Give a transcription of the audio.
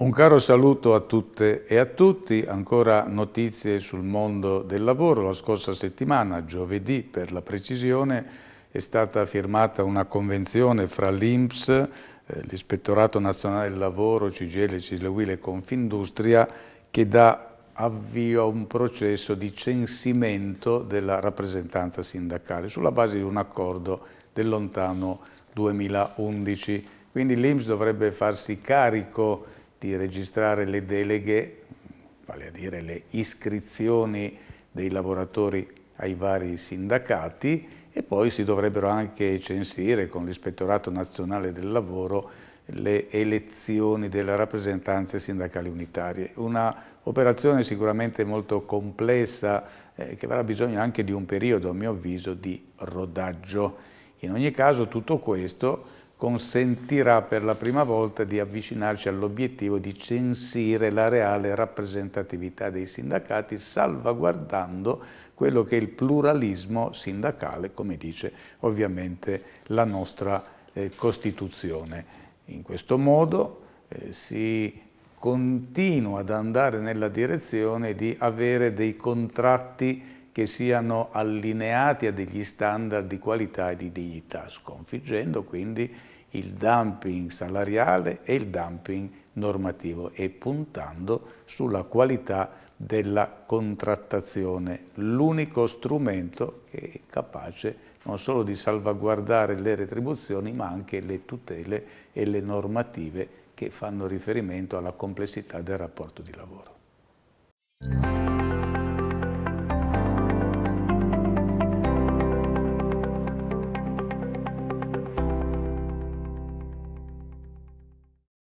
Un caro saluto a tutte e a tutti, ancora notizie sul mondo del lavoro. La scorsa settimana, giovedì per la precisione, è stata firmata una convenzione fra l'INPS, eh, l'Ispettorato Nazionale del Lavoro, CGL, Cislewil e Confindustria che dà avvio a un processo di censimento della rappresentanza sindacale sulla base di un accordo del lontano 2011. Quindi l'INPS dovrebbe farsi carico di registrare le deleghe, vale a dire le iscrizioni dei lavoratori ai vari sindacati e poi si dovrebbero anche censire con l'Ispettorato Nazionale del Lavoro le elezioni delle rappresentanze sindacali unitarie. Una operazione sicuramente molto complessa eh, che avrà bisogno anche di un periodo, a mio avviso, di rodaggio. In ogni caso tutto questo consentirà per la prima volta di avvicinarci all'obiettivo di censire la reale rappresentatività dei sindacati, salvaguardando quello che è il pluralismo sindacale, come dice ovviamente la nostra eh, Costituzione. In questo modo eh, si continua ad andare nella direzione di avere dei contratti che siano allineati a degli standard di qualità e di dignità, sconfiggendo quindi il dumping salariale e il dumping normativo e puntando sulla qualità della contrattazione, l'unico strumento che è capace non solo di salvaguardare le retribuzioni ma anche le tutele e le normative che fanno riferimento alla complessità del rapporto di lavoro.